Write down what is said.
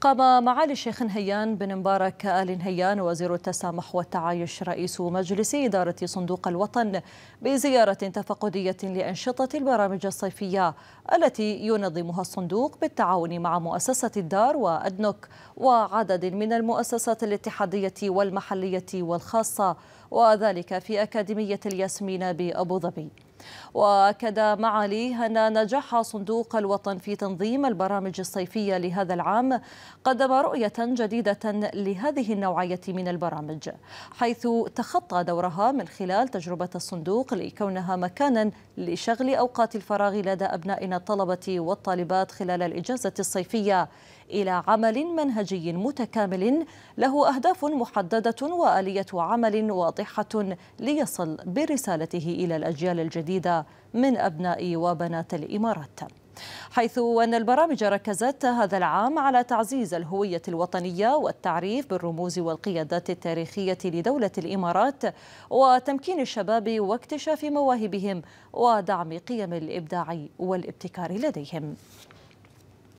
قام معالي الشيخ نهيان بن مبارك آل نهيان وزير التسامح والتعايش رئيس مجلس إدارة صندوق الوطن بزيارة تفقدية لأنشطة البرامج الصيفية التي ينظمها الصندوق بالتعاون مع مؤسسة الدار وأدنك وعدد من المؤسسات الاتحادية والمحلية والخاصة وذلك في أكاديمية الياسمين بأبو ظبي وأكد معالي أن نجاح صندوق الوطن في تنظيم البرامج الصيفية لهذا العام قدم رؤية جديدة لهذه النوعية من البرامج حيث تخطى دورها من خلال تجربة الصندوق لكونها مكانا لشغل أوقات الفراغ لدى أبنائنا الطلبة والطالبات خلال الإجازة الصيفية إلى عمل منهجي متكامل له أهداف محددة وآلية عمل واضحة ليصل برسالته إلى الأجيال الجديدة الجديدة من أبناء وبنات الإمارات حيث أن البرامج ركزت هذا العام على تعزيز الهوية الوطنية والتعريف بالرموز والقيادات التاريخية لدولة الإمارات وتمكين الشباب واكتشاف مواهبهم ودعم قيم الإبداع والابتكار لديهم